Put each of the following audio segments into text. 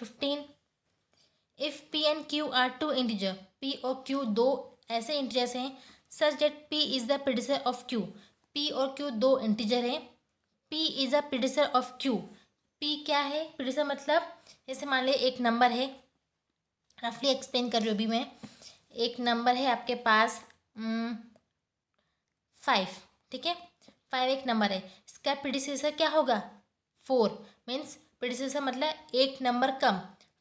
fifteen if P and Q are two integer P और Q दो ऐसे integers हैं such that P is the producer of Q P और Q दो integer हैं P is the producer of Q P क्या है producer मतलब जैसे मान लीजिए एक नंबर है रफली एक्सप्लेन कर रही हूँ अभी मैं एक नंबर है आपके पास फाइव ठीक है फाइव एक नंबर है इसका प्रोड्यूसर क्या होगा फोर मीन्स प्रेडिसेसर मतलब एक नंबर कम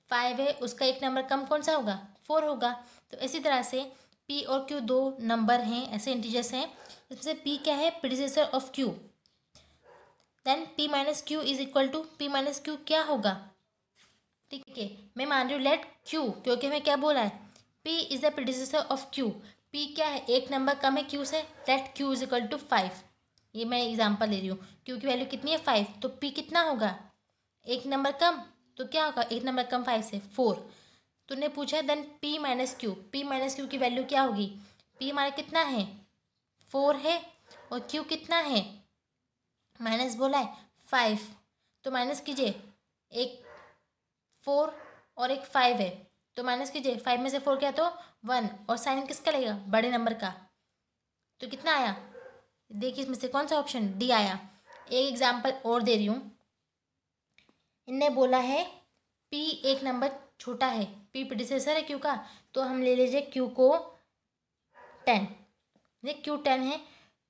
फाइव है उसका एक नंबर कम कौन सा होगा फोर होगा तो इसी तरह से पी और क्यू दो नंबर हैं ऐसे इंटीजर्स हैं इसमें से पी क्या है predecessor of Q then P minus Q is equal to P minus Q क्या होगा ठीक है मैं मान रही हूँ लेट क्यू क्योंकि हमें क्या बोला है P is the producer of Q P क्या है एक नंबर कम है क्यू से let Q is equal to five ये मैं एग्जांपल ले रही हूँ क्यू की वैल्यू कितनी है फाइव तो पी कितना होगा एक नंबर कम तो क्या होगा एक नंबर कम फाइव से फोर तूने पूछा then P minus Q P minus Q की वैल्यू क्या होगी पी हमारा कितना है फोर है और क्यू कितना है माइनस बोला है फाइव तो माइनस कीजिए एक फोर और एक फाइव है तो माइनस कीजिए फाइव में से फोर क्या तो वन और साइन किसका लगेगा बड़े नंबर का तो कितना आया देखिए इसमें से कौन सा ऑप्शन डी आया एक एग्जाम्पल और दे रही हूँ इनने बोला है पी एक नंबर छोटा है पी प्रोडिसेसर है क्यू का तो हम ले लीजिए क्यू को टेन ये क्यू टेन है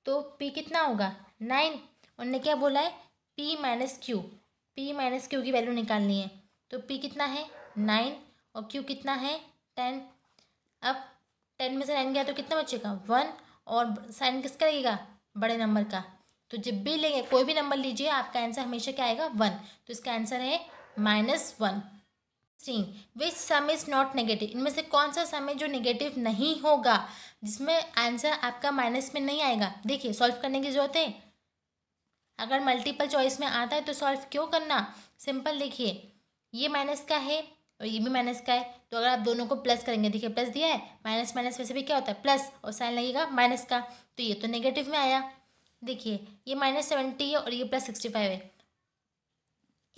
तो पी कितना होगा नाइन उनने क्या बोला है P minus Q P minus Q की वैल्यू निकालनी है तो पी कितना है नाइन और क्यू कितना है टेन अब टेन में से नाइन गया तो कितना बचेगा वन और साइन किसका लगेगा बड़े नंबर का तो जब भी लेंगे कोई भी नंबर लीजिए आपका आंसर हमेशा क्या आएगा वन तो इसका आंसर है minus one C which sum is not negative इनमें से कौन सा सम है जो नेगेटिव नहीं होगा जिसमें आंसर आपका माइनस में नहीं आएगा देखिए सॉल्व करने की ज़रूरत है अगर मल्टीपल चॉइस में आता है तो सॉल्व क्यों करना सिंपल देखिए ये माइनस का है और ये भी माइनस का है तो अगर आप दोनों को प्लस करेंगे देखिए प्लस दिया है माइनस माइनस वैसे भी क्या होता है प्लस और साइन लगेगा माइनस का तो ये तो नेगेटिव में आया देखिए ये माइनस सेवेंटी है और ये प्लस सिक्सटी फाइव है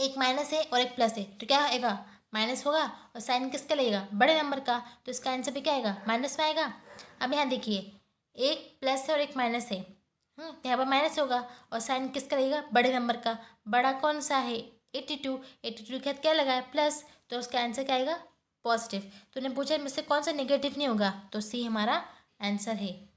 एक माइनस है और एक प्लस है तो क्या आएगा माइनस होगा और साइन किसका लगेगा बड़े नंबर का तो इसका आंसर भी क्या आएगा माइनस में आएगा अब यहाँ देखिए एक प्लस है और एक माइनस है हम्म, तो यहाँ पर माइनस होगा और साइन किसका लगेगा बड़े नंबर का बड़ा कौन सा है एट्टी टू एट्टी टू के साथ क्या लगा है प्लस तो उसका आंसर क्या आएगा पॉजिटिव तो उन्हें पूछा मुझसे कौन सा नेगेटिव नहीं होगा तो सी हमारा आंसर है